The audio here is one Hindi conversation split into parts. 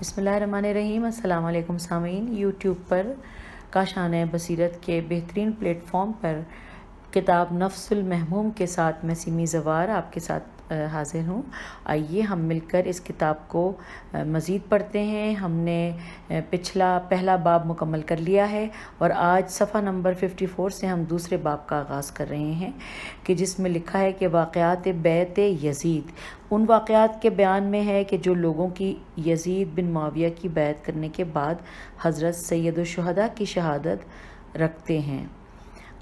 बसमीम अल्लाम सामीन यूट्यूब पर काशान बसीरत के बेहतरीन प्लेटफॉर्म पर किताब नफ्सुल महमूम के साथ मैं सीमी जवार आपके साथ हाज़िर हूँ आइए हम मिलकर इस किताब को मज़ीद पढ़ते हैं हमने पिछला पहला बाब मुकम्मल कर लिया है और आज सफ़ा नंबर 54 से हम दूसरे बाब का आगाज़ कर रहे हैं कि जिसमें लिखा है कि वाक़ात बैत यजीद उन वाक़ात के बयान में है कि जो लोगों की यजीद बिन माविया की बैत करने के बाद हज़रत सैदुलशहदा की शहादत रखते हैं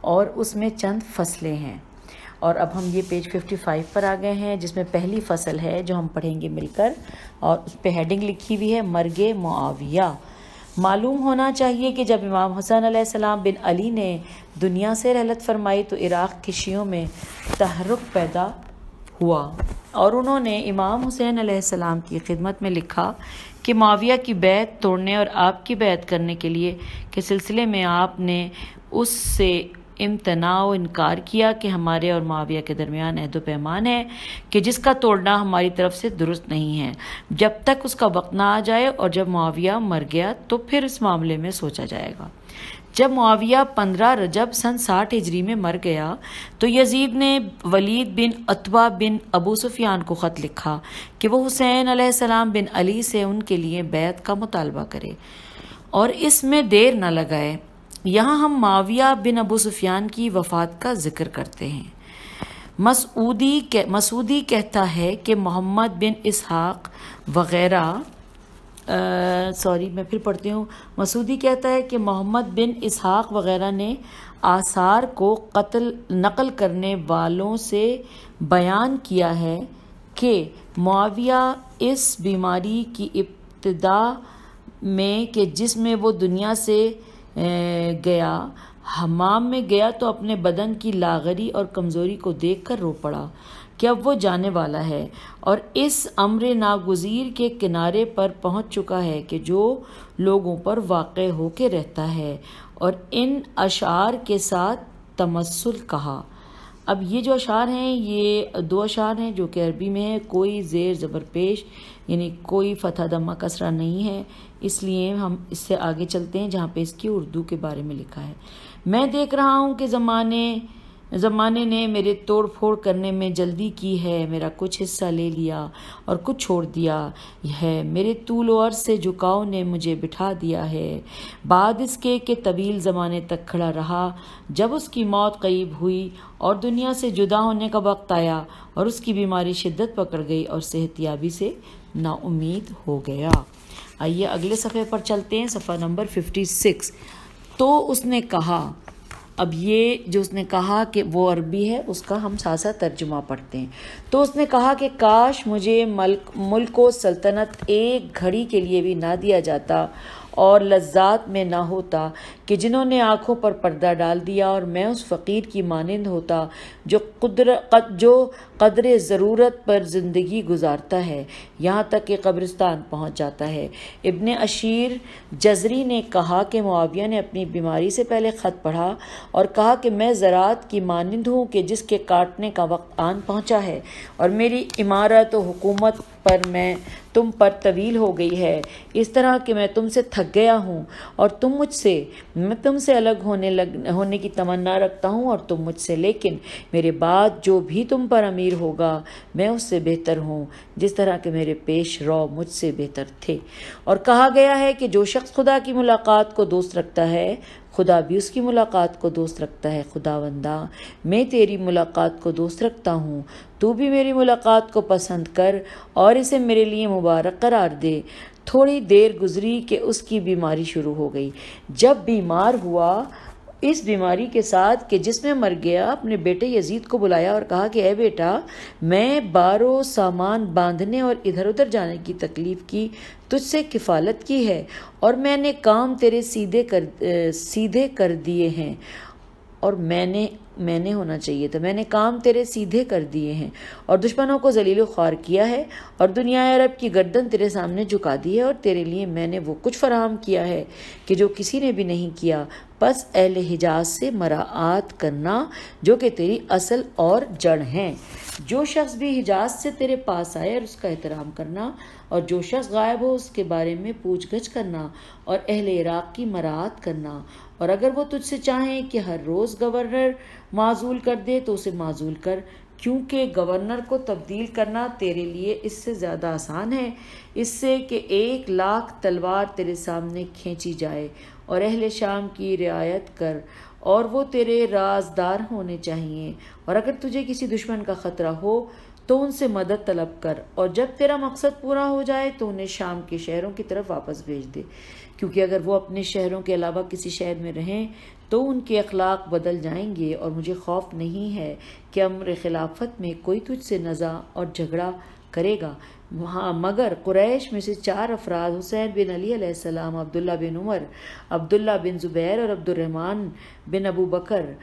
और उसमें चंद फसलें हैं और अब हम ये पेज 55 पर आ गए हैं जिसमें पहली फसल है जो हम पढ़ेंगे मिलकर और उस पर हेडिंग लिखी हुई है मरगे मुआविया मालूम होना चाहिए कि जब इमाम हसन अलैहिस्सलाम बिन अली ने दुनिया से रहलत फरमाई तो इराक़ के शियों में तहरक पैदा हुआ और उन्होंने इमाम हुसैन अलैहिस्सलाम की खिदमत में लिखा कि माविया की बैत तोड़ने और आपकी बैत करने के लिए के सिलसिले में आपने उससे इम्तनाव इनकार किया कि हमारे और माविया के दरमियान अहद पैमान है कि जिसका तोड़ना हमारी तरफ से दुरुस्त नहीं है जब तक उसका वक्त ना आ जाए और जब माविया मर गया तो फिर इस मामले में सोचा जाएगा जब मुआविया पंद्रह रजब सन साठ हिजरी में मर गया तो यजीद ने वलीद बिन अतवा बिन अबू सुफियान को ख़त लिखा कि वह हुसैन सलाम बिन अली से उनके लिए बैत का मुतालबा करे और इसमें देर न लगाए यहाँ हम माविया बिन अबू सुफियान की वफ़ात का ज़िक्र करते हैं मसूदी कह, मसूदी कहता है कि मोहम्मद बिन इसहाक वगैरह सॉरी मैं फिर पढ़ती हूँ मसूदी कहता है कि मोहम्मद बिन इसहाक वगैरह ने आसार को कत्ल नकल करने वालों से बयान किया है कि माविया इस बीमारी की इब्तदा में कि जिसमें वो दुनिया से गया हमाम में गया तो अपने बदन की लागरी और कमज़ोरी को देख कर रो पड़ा कि अब वो जाने वाला है और इस अम्र नागुजीर के किनारे पर पहुंच चुका है कि जो लोगों पर वाक़ हो के रहता है और इन अशार के साथ तमस्ल कहा अब ये जो अशार हैं ये दो अशार हैं जो कि अरबी में है कोई ज़ेर ज़बर पेश यानी कोई फ़तः दमा कसरा नहीं है इसलिए हम इससे आगे चलते हैं जहाँ पे इसकी उर्दू के बारे में लिखा है मैं देख रहा हूँ कि ज़माने ज़माने ने मेरे तोड़ फोड़ करने में जल्दी की है मेरा कुछ हिस्सा ले लिया और कुछ छोड़ दिया है मेरे तूल और से झुकाव ने मुझे बिठा दिया है बाद इसके के तवील ज़माने तक खड़ा रहा जब उसकी मौत करीब हुई और दुनिया से जुदा होने का वक्त आया और उसकी बीमारी शिद्दत पकड़ गई और सेहतियाबी से नाउमीद हो गया आइए अगले सफ़े पर चलते हैं सफ़ा नंबर फिफ्टी सिक्स तो उसने कहा अब ये जो उसने कहा कि वो अरबी है उसका हम सासा तर्जुमा पढ़ते हैं तो उसने कहा कि काश मुझे मल्क मुल्क सल्तनत एक घड़ी के लिए भी ना दिया जाता और लज्जात में ना होता कि जिन्होंने आँखों पर पर्दा डाल दिया और मैं उस फ़कीर की मानंद होता जो कुदर कद, जो कदर ज़रूरत पर ज़िंदगी गुजारता है यहाँ तक कि कब्रिस्तान पहुँच जाता है इबन अशीर जजरी ने कहा कि मुआविया ने अपनी बीमारी से पहले ख़त पढ़ा और कहा कि मैं ज़रात की मानंद हूँ कि जिसके काटने का वक्त आन पहुँचा है और मेरी इमारत व हुकूमत पर मैं तुम पर तवील हो गई है इस तरह कि मैं तुमसे थक गया हूँ और तुम मुझसे मैं तुमसे अलग होने लग होने की तमन्ना रखता हूँ और तुम मुझसे लेकिन मेरे बाद जो भी तुम पर अमीर होगा मैं उससे बेहतर हूँ जिस तरह के मेरे पेश रौ मुझसे बेहतर थे और कहा गया है कि जो शख्स खुदा की मुलाकात को दोस्त रखता है खुदा भी उसकी मुलाकात को दोस्त रखता है खुदा वंदा मैं तेरी मुलाकात को दोस्त रखता हूँ तू भी मेरी मुलाकात को पसंद कर और इसे मेरे लिए मुबारक करार दे थोड़ी देर गुजरी कि उसकी बीमारी शुरू हो गई जब बीमार हुआ इस बीमारी के साथ कि जिसमें मर गया अपने बेटे यजीद को बुलाया और कहा कि अः बेटा मैं बारो सामान बांधने और इधर उधर जाने की तकलीफ़ की तुझसे किफ़ालत की है और मैंने काम तेरे सीधे कर सीधे कर दिए हैं और मैंने मैंने होना चाहिए था मैंने काम तेरे सीधे कर दिए हैं और दुश्मनों को जलील ख्वार किया है और दुनिया अरब की गर्दन तेरे सामने झुका दी है और तेरे लिए मैंने वो कुछ फराहम किया है कि जो किसी ने भी नहीं किया बस अहल हिजाज से मराआत करना जो कि तेरी असल और जड़ हैं जो शख्स भी हिजाज से तेरे पास आए और उसका एहतराम करना और जो शख्स गायब हो उसके बारे में पूछ गछ करना और अहल इराक़ की मरात करना और अगर वो तुझसे चाहें कि हर रोज़ गवर्नर माजूल कर दे तो उसे माजूल कर क्योंकि गवर्नर को तब्दील करना तेरे लिए इससे ज़्यादा आसान है इससे कि एक लाख तलवार तेरे सामने खींची जाए और अहल शाम की रियायत कर और वो तेरे राजदार होने चाहिए और अगर तुझे किसी दुश्मन का ख़तरा हो तो उनसे मदद तलब कर और जब तेरा मकसद पूरा हो जाए तो उन्हें शाम के शहरों की तरफ वापस भेज दे क्योंकि अगर वो अपने शहरों के अलावा किसी शहर में रहें तो उनके अखलाक बदल जाएंगे और मुझे खौफ नहीं है कि अमर खिलाफत में कोई तुझसे नज़ा और झगड़ा करेगा वहाँ मगर कुरैश में से चार अफराद हुसैन बिन अली सलाम अब्दुल्ला बिन उमर अब्दुल्ला बिन ज़ुबैर और अब्दुलरहमान बिन अबू बकर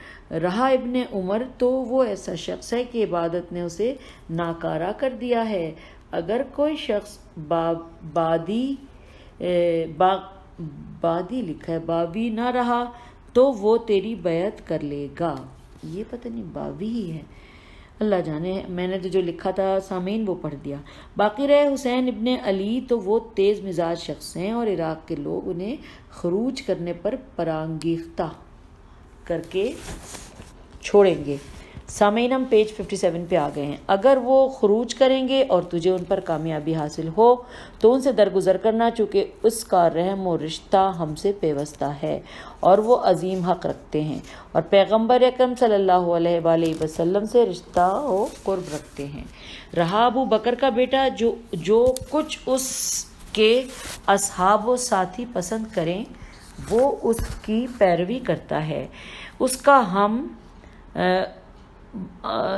रहा इबन उमर तो वो ऐसा शख्स है कि इबादत ने उसे नाकारा कर दिया है अगर कोई शख्स बा, बादी ए, बा, बादी लिखा है बाबी ना रहा तो वो तेरी बैत कर लेगा ये पता नहीं बावी ही है अल्लाह जाने मैंने तो जो लिखा था सामीन वो पढ़ दिया बाकी रहे हुसैन इबन अली तो वो तेज़ मिजाज शख्स हैं और इराक़ के लोग उन्हें खरूज करने पर परांगीख्ता करके छोड़ेंगे सामीन हम पेज 57 पे आ गए हैं अगर वो खरूज करेंगे और तुझे उन पर कामयाबी हासिल हो तो उनसे दरगुजर करना चूँकि उसका रहम और रिश्ता हमसे पेवस्ता है और वो अजीम हक रखते हैं और पैगम्बर अक्रम सल्ला अलैहि से रिश्ता और कुर्ब रखते हैं रहा अबू बकर का बेटा जो जो कुछ उसके असहाब साथी पसंद करें वो उसकी पैरवी करता है उसका हम आ,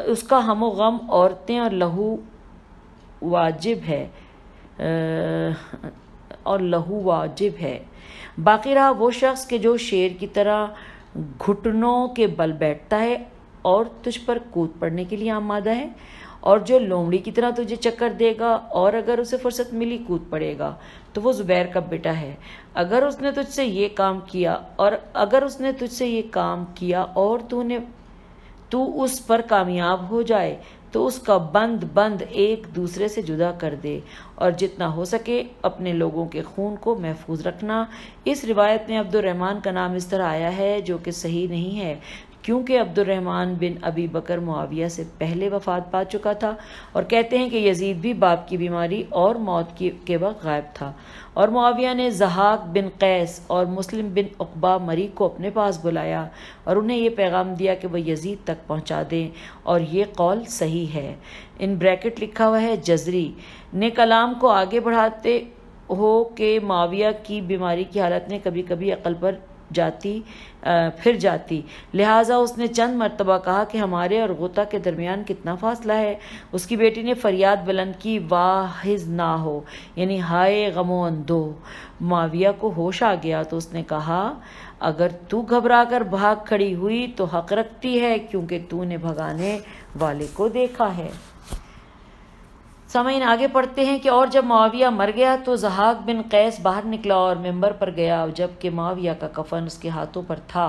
उसका हम गम औरतें और लहू वाजिब है और लहू वाजिब है बाकी रहा वो शख्स के जो शेर की तरह घुटनों के बल बैठता है और तुझ पर कूद पड़ने के लिए आमादा है और जो लोमड़ी की तरह तुझे चक्कर देगा और अगर उसे फुर्सत मिली कूद पड़ेगा तो वो ज़ुबैर का बेटा है अगर उसने तुझसे ये काम किया और अगर उसने तुझसे ये काम किया और तूने तू उस पर कामयाब हो जाए तो उसका बंद बंद एक दूसरे से जुदा कर दे और जितना हो सके अपने लोगों के खून को महफूज रखना इस रिवायत में अब्दुलरहमान का नाम इस तरह आया है जो कि सही नहीं है क्योंकि अब्दुलरहमान बिन अबी बकर मुआविया से पहले वफात पा चुका था और कहते हैं कि यजीद भी बाप की बीमारी और मौत की के वक्त गायब था और मुआविया ने जहाक बिन कैस और मुस्लिम बिन अकबा मरी को अपने पास बुलाया और उन्हें यह पैगाम दिया कि वह यजीद तक पहुँचा दें और ये कौल सही है इन ब्रैकेट लिखा हुआ है जजरी ने कलाम को आगे बढ़ाते हो कि माविया की बीमारी की हालत ने कभी कभी अकल पर जाती फिर जाती लिहाजा उसने चंद मरतबा कहा कि हमारे और गोता के दरमियान कितना फासला है उसकी बेटी ने फरियाद बुलंद की वाहिज ना हो यानी हाय गमो अंदो माविया को होश आ गया तो उसने कहा अगर तू घबरा कर भाग खड़ी हुई तो हक रखती है क्योंकि तूने भगाने वाले को देखा है समय आगे पढ़ते हैं कि और जब माविया मर गया तो जहाक बिन कैस बाहर निकला और मेम्बर पर गया और जबकि माविया का कफन उसके हाथों पर था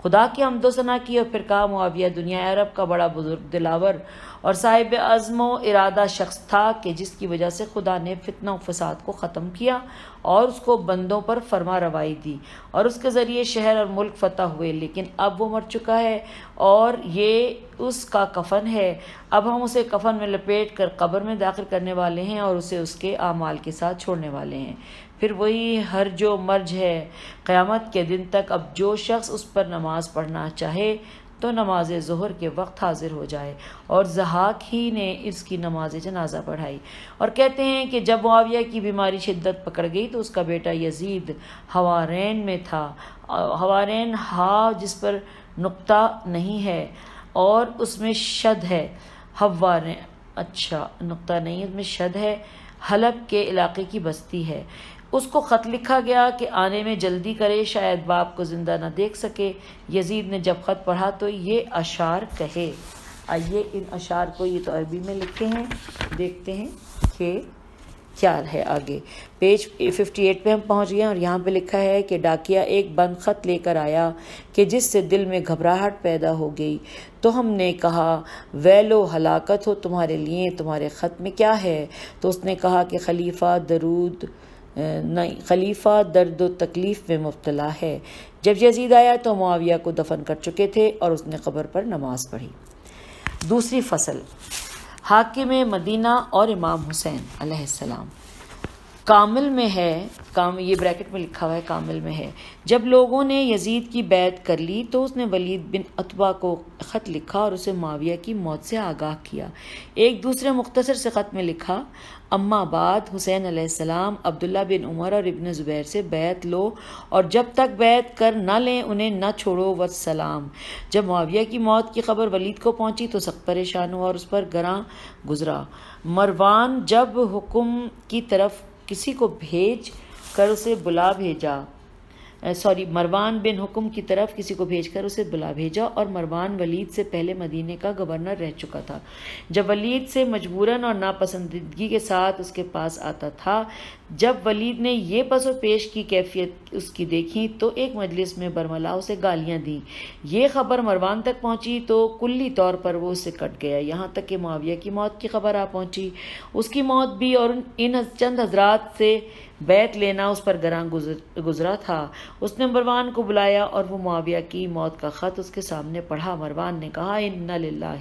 खुदा की हमदोसना की और फिर कहा मुआविया दुनिया अरब का बड़ा बुजुर्ग दिलावर और साहिब अजमो इरादा शख्स था कि जिसकी वजह से खुदा ने फितना फसाद को ख़त्म किया और उसको बंदों पर फरमा रवाई दी और उसके ज़रिए शहर और मुल्क फतह हुए लेकिन अब वो मर चुका है और ये उसका कफन है अब हम उसे कफन में लपेट कर कब्र में दाखिल करने वाले हैं और उसे उसके आमाल के साथ छोड़ने वाले हैं फिर वही हर जो मर्ज है क़यामत के दिन तक अब जो शख्स उस पर नमाज़ पढ़ना चाहे तो नमाज ज़हर के वक्त हाज़िर हो जाए और जहाक ही ने इसकी नमाज जनाजा पढ़ाई और कहते हैं कि जब मुआविया की बीमारी शिद्दत पकड़ गई तो उसका बेटा यजीद हवारैन में था हवारैन हा जिस पर नुकता नहीं है और उसमें शद है हवारैन अच्छा नुकता नहीं उसमें शद है हलब के इलाके की बस्ती है उसको ख़त लिखा गया कि आने में जल्दी करे शायद बाप को ज़िंदा ना देख सके यजीद ने जब ख़त पढ़ा तो ये अशार कहे आइए इन अशार को ये तो अरबी में लिखे हैं देखते हैं कि क्या है आगे पेज 58 पे हम पहुंच गए और यहाँ पे लिखा है कि डाकिया एक बंद खत लेकर आया कि जिससे दिल में घबराहट पैदा हो गई तो हमने कहा लो हलाकत हो तुम्हारे लिए तुम्हारे ख़त में क्या है तो उसने कहा कि खलीफा दरूद खलीफा दर्द व तकलीफ़ में मुबतला है जब यजीद आया तो मुआविया को दफन कर चुके थे और उसने कबर पर नमाज़ पढ़ी दूसरी फसल हाकिम मदीना और इमाम हुसैन अलैहिस्सलाम कामिल में है काम ये ब्रैकेट में लिखा हुआ है कामिल में है जब लोगों ने यजीद की बैत कर ली तो उसने वलीद बिन अतबा को ख़त लिखा और उसे माविया की मौत से आगाह किया एक दूसरे मुख्तसर से ख़त में लिखा अम्माबाद हुसैन आसमाम अब्दुल्ला बिन उमर और इबन ज़ुबैर से बैत लो और जब तक बैत कर ना लें उन्हें न छोड़ो वसलाम जब माविया की मौत की खबर वलीद को पहुँची तो सख्त परेशान हुआ और उस पर गरां गुजरा मरवान जब हुक्म की तरफ किसी को भेज कर उसे बुला भेजा सॉरी मरवान बिन हुकुम की तरफ किसी को भेजकर उसे बुला भेजा और मरवान वलीद से पहले मदीने का गवर्नर रह चुका था जब वलीद से मजबूरन और नापसंदीदगी के साथ उसके पास आता था जब वलीद ने यह पसो पेश की कैफियत उसकी देखी तो एक मजलिस में बरमला उसे गालियाँ दी ये खबर मरवान तक पहुँची तो कुल्ली तौर पर वो उसे कट गया यहाँ तक कि माविया की मौत की खबर आ पहुंची उसकी मौत भी और इन चंद हजरात से बैत लेना उस पर गरां गुजर गुजरा था उसने मरवान को बुलाया और वो माविया की मौत का ख़त उसके सामने पढ़ा मरवान ने कहा इन्ना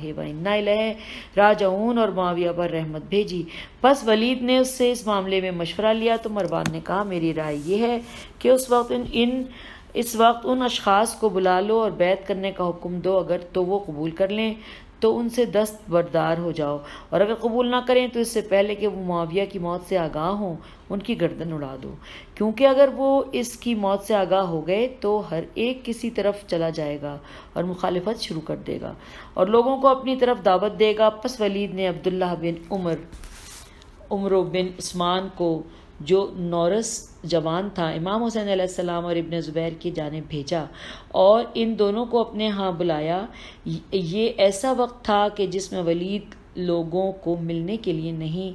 व इन्ना राजाऊन और माविया पर रहमत भेजी बस वलीद ने उससे इस मामले में मशवरा लिया लिया तो मरवान ने कहा मेरी राय यह है कि उस वक्त इन, इन इस वक्त उन अशास को बुला लो और बैत करने का हुक्म दो अगर तो वो कबूल कर लें तो उनसे दस्त बरदार हो जाओ और अगर कबूल ना करें तो इससे पहले कि वो मुआविया की मौत से आगाह हों उनकी गर्दन उड़ा दो क्योंकि अगर वो इसकी मौत से आगाह हो गए तो हर एक किसी तरफ चला जाएगा और मुखालफत शुरू कर देगा और लोगों को अपनी तरफ दावत देगा पस वलीद ने अब्दुल्ला बिन उमर उमर बिन उस्मान को जो नौरस जवान था इमाम हुसैन आसमाम और इब्न ज़ुबैर की जानब भेजा और इन दोनों को अपने यहाँ बुलाया ये ऐसा वक्त था कि जिसमें वलीद लोगों को मिलने के लिए नहीं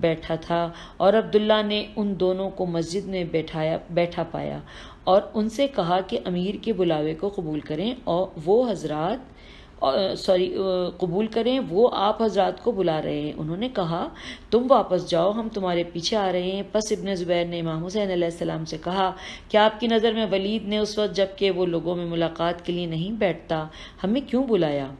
बैठा था और अब्दुल्ला ने उन दोनों को मस्जिद में बैठाया बैठा पाया और उनसे कहा कि अमीर के बुलावे को कबूल करें और वो हजरत सॉरी कबूल करें वो आप हजरात को बुला रहे हैं उन्होंने कहा तुम वापस जाओ हम तुम्हारे पीछे आ रहे हैं बस इबन ज़ुबैर ने इमाम हुसैन सलाम से कहा कि आपकी नज़र में वलीद ने उस वक्त जबकि वो लोगों में मुलाकात के लिए नहीं बैठता हमें क्यों बुलाया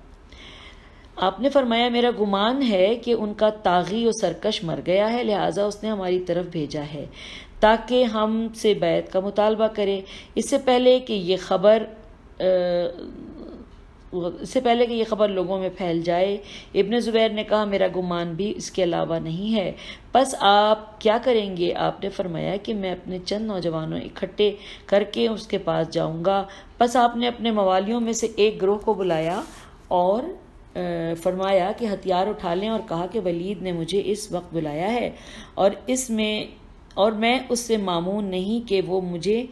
आपने फरमाया मेरा गुमान है कि उनका तागी और सरकश मर गया है लिहाजा उसने हमारी तरफ भेजा है ताकि हम से बैत का मुतालबा करें इससे पहले कि यह खबर इससे पहले कि यह खबर लोगों में फैल जाए इबन ज़ुबैर ने कहा मेरा गुमान भी इसके अलावा नहीं है बस आप क्या करेंगे आपने फरमाया कि मैं अपने चंद नौजवानों इकट्ठे करके उसके पास जाऊंगा बस आपने अपने मवालियों में से एक ग्रोह को बुलाया और फरमाया कि हथियार उठा लें और कहा कि वलीद ने मुझे इस वक्त बुलाया है और इसमें और मैं उससे मामून नहीं कि वो मुझे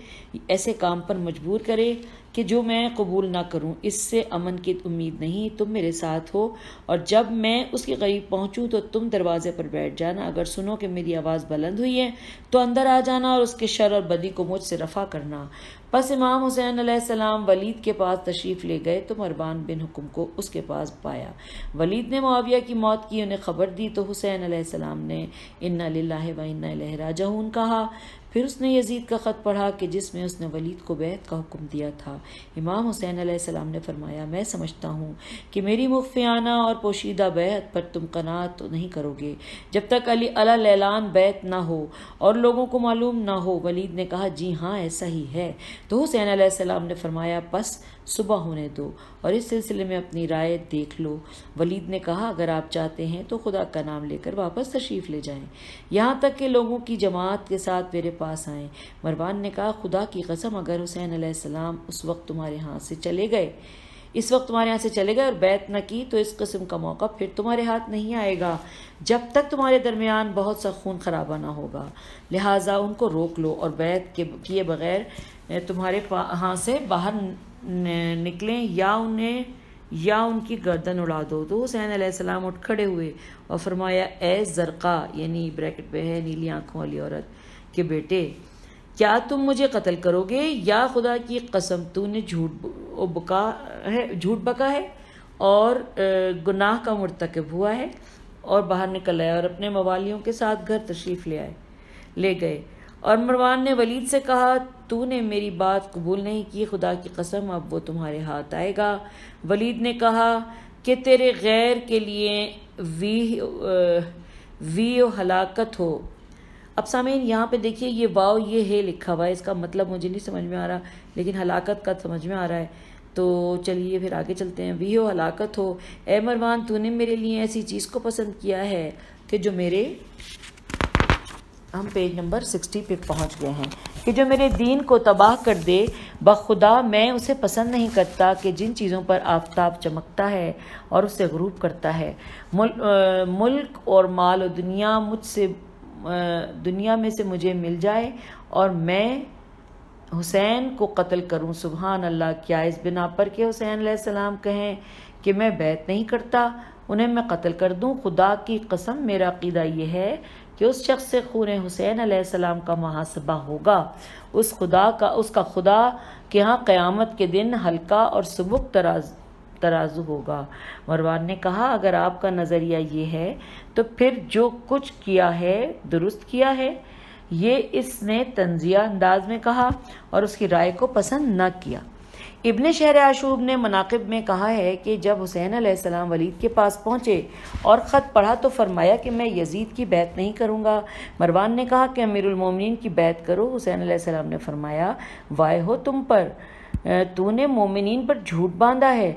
ऐसे काम पर मजबूर करे कि जो मैं कबूल ना करूं इससे अमन की उम्मीद नहीं तुम मेरे साथ हो और जब मैं उसके करीब पहुंचूं तो तुम दरवाजे पर बैठ जाना अगर सुनो कि मेरी आवाज़ बुलंद हुई है तो अंदर आ जाना और उसके शर और बदी को मुझसे रफा करना बस इमाम हुसैन सलाम वलीद के पास तशरीफ़ ले गए तो मरबान बिन हुकुम को उसके पास पाया वलीद ने मुआविया की मौत की उन्हें खबर दी तो हुसैन सलाम ने इन्ना लाह व इन्ना लहराजहून कहा फिर उसने यजीद का ख़त पढ़ा कि जिसमें उसने वलीद को बैत का हुक्म दिया था इमाम हुसैन आसमाम ने फरमाया मैं समझता हूँ कि मेरी मुफियाना और पोशीदा बैत पर तुम कनात तो नहीं करोगे जब तक अली अला बैत ना हो और लोगों को मालूम ना हो वलीद ने कहा जी हाँ ऐसा ही है तो हुसैन आसमाम ने फरमाया बस सुबह होने दो और इस सिलसिले में अपनी राय देख लो वलीद ने कहा अगर आप चाहते हैं तो खुदा का नाम लेकर वापस तशरीफ़ ले जाएं यहाँ तक कि लोगों की जमात के साथ मेरे पास आएं मरवान ने कहा खुदा की कसम अगर हुसैन सलाम उस वक्त तुम्हारे हाथ से चले गए इस वक्त तुम्हारे यहाँ से चले गए और बैत न की तो इस कस्म का मौका फिर तुम्हारे हाथ नहीं आएगा जब तक तुम्हारे दरमियान बहुत सा खून खराबा ना होगा लिहाजा उनको रोक लो और बैत के किए बगैर तुम्हारे हाथ से बाहर निकलें या उन्हें या उनकी गर्दन उड़ा दो तो हुसैन सलाम उठ खड़े हुए और फरमाया ए जरका यानी ब्रैकेट पे है नीली आंखों वाली औरत के बेटे क्या तुम मुझे कत्ल करोगे या खुदा की कसम तूने झूठ बका है झूठ बका है और गुनाह का मरतकब हुआ है और बाहर निकल आया और अपने मवालियों के साथ घर तशरीफ़ ले आए ले गए और मरवान ने वलीद से कहा तूने मेरी बात कबूल नहीं की खुदा की कसम अब वो तुम्हारे हाथ आएगा वलीद ने कहा कि तेरे गैर के लिए वी वी हलाकत हो अब सामीन यहाँ पे देखिए ये वाव ये है लिखा हुआ है इसका मतलब मुझे नहीं समझ में आ रहा लेकिन हलाकत का समझ में आ रहा है तो चलिए फिर आगे चलते हैं वी हो हलाकत हो ए मरवान तूने मेरे लिए ऐसी चीज़ को पसंद किया है कि जो मेरे हम पेज नंबर सिक्सटी पे पहुंच गए हैं कि जो मेरे दीन को तबाह कर दे बखुदा मैं उसे पसंद नहीं करता कि जिन चीज़ों पर आफ्ताब चमकता है और उससे गरूब करता है मुल, आ, मुल्क और माल और दुनिया मुझसे दुनिया में से मुझे मिल जाए और मैं हुसैन को कत्ल करूं सुबहान अल्लाह क्या इस बिना पर के हुसैन सलाम कहें कि मैं बैत नहीं करता उन्हें मैं कत्ल कर दूं खुदा की कसम मेरा अकीदा यह है कि उस शख्स से खून हुसैन आसमाम का मुहासबा होगा उस खुदा का उसका खुदा के यहाँ क़्यामत के दिन हल्का और सबुक तराज तराजू होगा मरवान ने कहा अगर आपका नज़रिया ये है तो फिर जो कुछ किया है दुरुस्त किया है ये इसने तंजिया अंदाज में कहा और उसकी राय को पसंद न किया इबन शहर आशूब ने मनाकब में कहा है कि जब हुसैन आसमाम वलीद के पास पहुँचे और ख़त पढ़ा तो फरमाया कि मैं यजीद की बैत नहीं करूँगा मरवान ने कहा कि अमीरमिन की बैत करो हुसैन आसमाम ने फरमाया वाय हो तुम पर तूने मोमिन पर झूठ बांधा है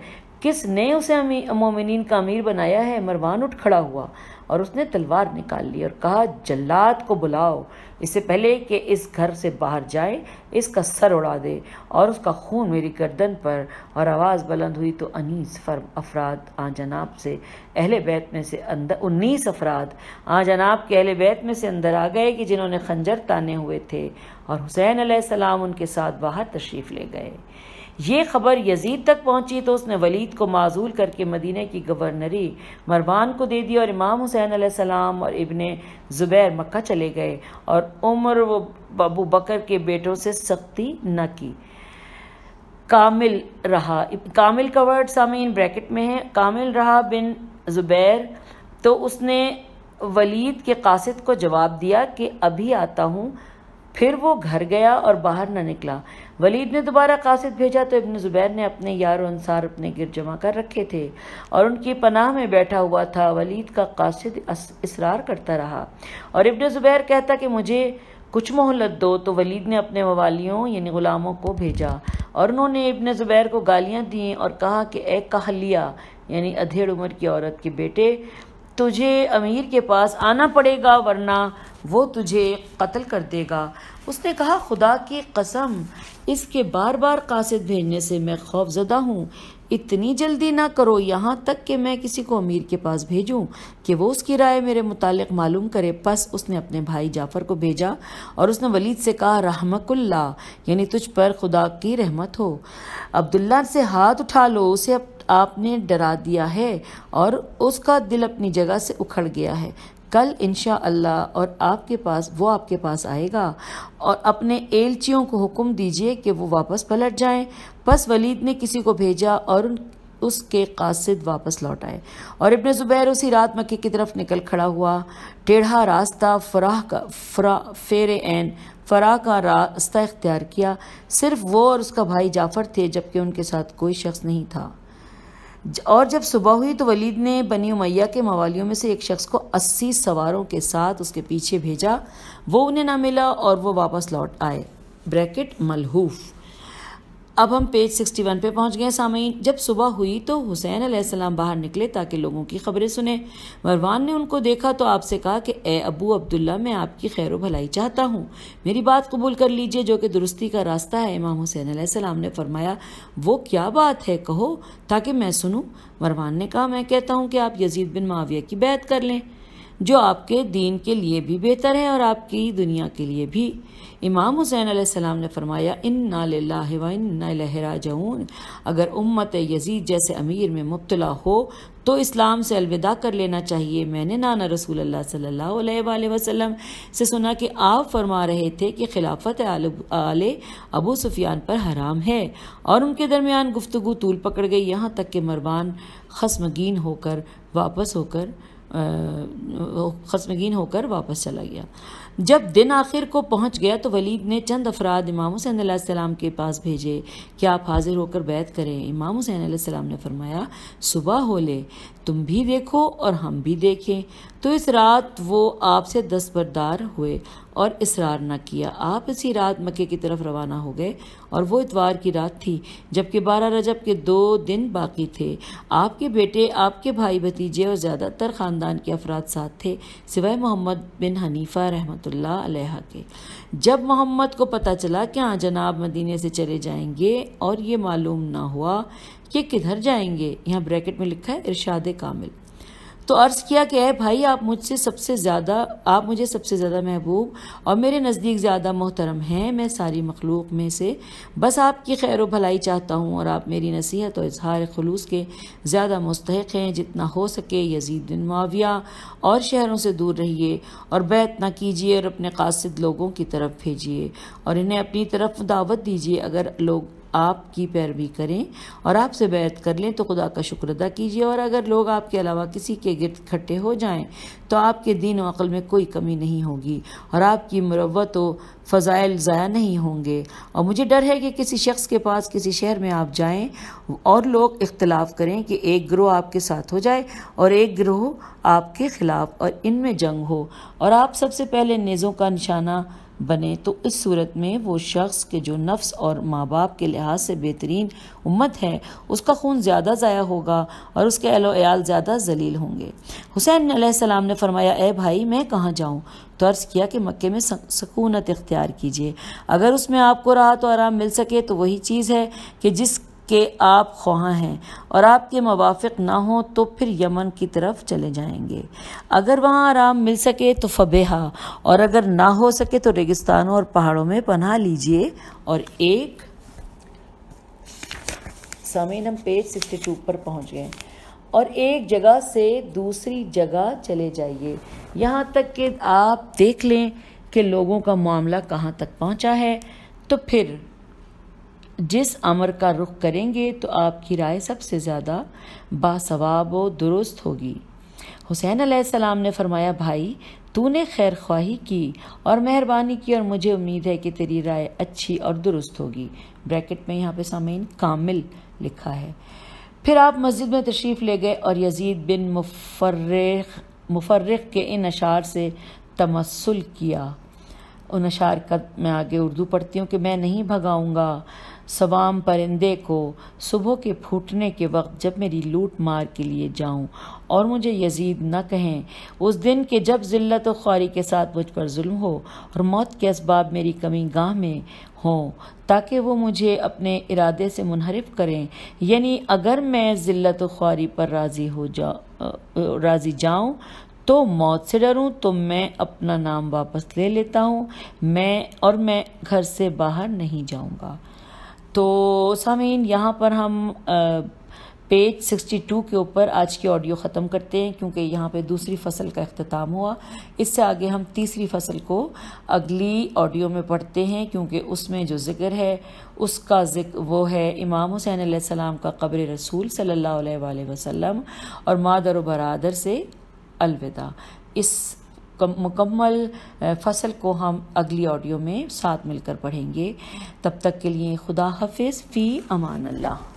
किसने उसे मोमिन का अमीर बनाया है मरवान उठ खड़ा हुआ और उसने तलवार निकाल ली और कहा जल्लाद को बुलाओ इससे पहले कि इस घर से बाहर जाए इसका सर उड़ा दे और उसका खून मेरी गर्दन पर और आवाज़ बुलंद हुई तो अनीस फर अफराद आ जनाब से अहल बैत में से अंदर उन्नीस अफराद आ जनाब के अहल बैत में से अंदर आ गए कि जिन्होंने खंजर ताने हुए थे और हुसैन आसमाम उनके साथ बाहर तशरीफ़ ले गए ये खबर यजीद तक पहुंची तो उसने वलीद को माजूल करके मदीने की गवर्नरी मरवान को दे दी और इमाम हुसैन आसमाम और इबन ज़ुबैर मक्का चले गए और उमर व अबू बकर के बेटों से सख्ती न की कामिल रहा कामिल का वर्ड सामीन ब्रैकेट में है कामिल रहा बिन ज़ुबैर तो उसने वलीद के कासिद को जवाब दिया कि अभी आता हूँ फिर वो घर गया और बाहर न निकला वलीद ने दोबारा कासिद भेजा तो इबन ज़ुबैर ने अपने यार अनसार अपने गिर जमा कर रखे थे और उनकी पनाह में बैठा हुआ था वलीद का कासिद इसरार करता रहा और इबन ज़ुबैर कहता कि मुझे कुछ मोहलत दो तो वलीद ने अपने मवालियों यानी ग़ुलामों को भेजा और उन्होंने इबन ज़ुबैर को गालियाँ दी और कहा कि ए कहलिया यानी अधेड़ उम्र की औरत के बेटे तुझे अमीर के पास आना पड़ेगा वरना वो तुझे कत्ल कर देगा उसने कहा खुदा की कसम इसके बार बार कासिद भेजने से मैं खौफजदा हूँ इतनी जल्दी ना करो यहाँ तक कि मैं किसी को अमीर के पास भेजूँ कि वो उसकी राय मेरे मुतालिक मालूम करे बस उसने अपने भाई जाफ़र को भेजा और उसने वलीद से कहा रहमकुल्ला यानी तुझ पर खुदा की रहमत हो अब्दुल्ला से हाथ उठा लो उसे आपने डरा दिया है और उसका दिल अपनी जगह से उखड़ गया है कल इनशा अल्लाह और आपके पास वो आपके पास आएगा और अपने एलचियों को हुक्म दीजिए कि वो वापस पलट जाएं बस वलीद ने किसी को भेजा और उन उसके कासिद वापस लौट आए और इब्ने ज़ुबैर उसी रात मक्के की तरफ निकल खड़ा हुआ टेढ़ा रास्ता फराह का फरा फेर एन फरा का रास्ता इख्तियार किया सिर्फ वो और उसका भाई जाफ़र थे जबकि उनके साथ कोई शख्स नहीं था और जब सुबह हुई तो वलीद ने बनी उमैया के मवालियों में से एक शख्स को अस्सी सवारों के साथ उसके पीछे भेजा वो उन्हें ना मिला और वो वापस लौट आए ब्रैकेट मलहूफ़ अब हम पेज 61 पे पहुंच गए सामीन जब सुबह हुई तो हुसैन अलैहिस्सलाम बाहर निकले ताकि लोगों की खबरें सुने मरवान ने उनको देखा तो आपसे कहा कि ए अबू अब्दुल्ला मैं आपकी खैर भलाई चाहता हूँ मेरी बात कबूल कर लीजिए जो कि दुरुस्ती का रास्ता है इमाम हुसैन अलैहिस्सलाम ने फरमाया वो क्या बात है कहो ताकि मैं सुनूँ मरवान ने कहा मैं कहता हूँ कि आप यजीद बिन माविया की बैत कर लें जो आपके दीन के लिए भी बेहतर है और आपकी दुनिया के लिए भी इमाम हुसैन आसमाम ने फरमाया इन ना लहरा अगर उम्मत यजीद जैसे अमीर में मुबतला हो तो इस्लाम से अलविदा कर लेना चाहिए मैंने नाना रसूल अल्लाह सल्लल्लाहु अलैहि वसल्लम से सुना कि आप फरमा रहे थे कि खिलाफत आले अबू सुफियान पर हराम है और उनके दरमियान गुफ्तु तूल पकड़ गई यहाँ तक कि मरबान खसमगीन होकर वापस होकर खसमगीन होकर वापस चला गया जब दिन आखिर को पहुंच गया तो वलीद ने चंद अफराद इमाम हुसैन सलाम के पास भेजे कि आप हाजिर होकर बैत करें इमाम हुसैन सलाम ने फरमाया सुबह हो ले तुम भी देखो और हम भी देखें तो इस रात वो आपसे दस्तबरदार हुए और इसरार न किया आप इसी रात मक्के की तरफ रवाना हो गए और वो इतवार की रात थी जबकि बारह रजब के दो दिन बाकी थे आपके बेटे आपके भाई भतीजे और ज़्यादातर ख़ानदान के अफराद साथ थे सिवाय मोहम्मद बिन हनीफ़ा रहमत रहमतुल्लाह के जब मोहम्मद को पता चला कि हाँ जनाब मदीने से चले जाएंगे और ये मालूम ना हुआ कि किधर जाएंगे यहाँ ब्रैकेट में लिखा है इरशाद कामिल तो अर्ज़ किया कि है भाई आप मुझसे सबसे ज़्यादा आप मुझे सबसे ज़्यादा महबूब और मेरे नज़दीक ज़्यादा मोहतरम हैं मैं सारी मखलूक में से बस आपकी खैर भलाई चाहता हूँ और आप मेरी नसीहत और इजहार खलूस के ज़्यादा मुस्तक हैं जितना हो सके यजीद बिन माविया और शहरों से दूर रहिए और बैत ना कीजिए और अपने क़ासद लोगों की तरफ भेजिए और इन्हें अपनी तरफ दावत दीजिए अगर लोग आपकी पैरवी करें और आपसे बैत कर लें तो खुदा का शुक्र अदा कीजिए और अगर लोग आपके अलावा किसी के गिरद इकट्ठे हो जाएं तो आपके दीन वक़ल अकल में कोई कमी नहीं होगी और आपकी मुरवत व फ़ज़ाइल ज़ाया नहीं होंगे और मुझे डर है कि किसी शख्स के पास किसी शहर में आप जाएं और लोग इख्तलाफ करें कि एक ग्रोह आपके साथ हो जाए और एक ग्रोह आपके ख़िलाफ़ और इनमें जंग हो और आप सबसे पहले नेज़ों का निशाना बने तो इस सूरत में वो शख्स के जो नफ्स और माँ बाप के लिहाज से बेहतरीन उम्मत है उसका खून ज़्यादा ज़ाया होगा और उसके अहलो ज़्यादा जलील होंगे हुसैन सलाम ने फरमाया ए भाई मैं कहाँ जाऊँ तो अर्ज़ किया कि मक्के में सकूनत इख्तियार कीजिए अगर उसमें आपको राहत और आराम मिल सके तो वही चीज़ है कि जिस कि आप ख्वाह हैं और आपके मवाफिक ना हो तो फिर यमन की तरफ चले जाएंगे अगर वहाँ आराम मिल सके तो फ़बेहा और अगर ना हो सके तो रेगिस्तानों और पहाड़ों में पनाह लीजिए और एक समीन हम पेज सिक्सटी टू पर पहुँच गए और एक जगह से दूसरी जगह चले जाइए यहाँ तक कि आप देख लें कि लोगों का मामला कहाँ तक पहुँचा है तो फिर जिस अमर का रुख करेंगे तो आपकी राय सबसे ज़्यादा बासवाब व दुरुस्त होगी हुसैन सलाम ने फरमाया भाई तूने खैर ख्वाही की और मेहरबानी की और मुझे उम्मीद है कि तेरी राय अच्छी और दुरुस्त होगी ब्रैकेट में यहाँ पे सामीन कामिल लिखा है फिर आप मस्जिद में तशरीफ़ ले गए और यजीद बिन मुफर्रख मुफर्रख के इन अशार से तमसल किया उन अशार का मैं आगे उर्दू पढ़ती हूँ कि मैं नहीं भगाऊँगा सवाम परिंदे को सुबह के फूटने के वक्त जब मेरी लूट मार के लिए जाऊं और मुझे यजीद न कहें उस दिन के जब ज़िल्लत व ख्वारी के साथ मुझ पर जुल्म हो और मौत के इसबाब मेरी कमी गाह में हों ताकि वो मुझे अपने इरादे से मुनहरफ करें यानी अगर मैं ज़िल्लत व ख्वारी पर राज़ी हो जा राज़ी जाऊं तो मौत से डरूं तो मैं अपना नाम वापस ले लेता हूं मैं और मैं घर से बाहर नहीं जाऊंगा तो सामीन यहाँ पर हम पेज 62 के ऊपर आज की ऑडियो ख़त्म करते हैं क्योंकि यहाँ पे दूसरी फसल का अख्ताम हुआ इससे आगे हम तीसरी फसल को अगली ऑडियो में पढ़ते हैं क्योंकि उसमें जो ज़िक्र है उसका जिक्र वो है इमाम हुसैन सलाम का कब्र रसूल सल्ला वसम और मादर व बरदर से अलविदा इस मुकम्मल फसल को हम अगली ऑडियो में साथ मिलकर पढ़ेंगे तब तक के लिए खुदा हाफिज़ फ़ी अमान अल्लाह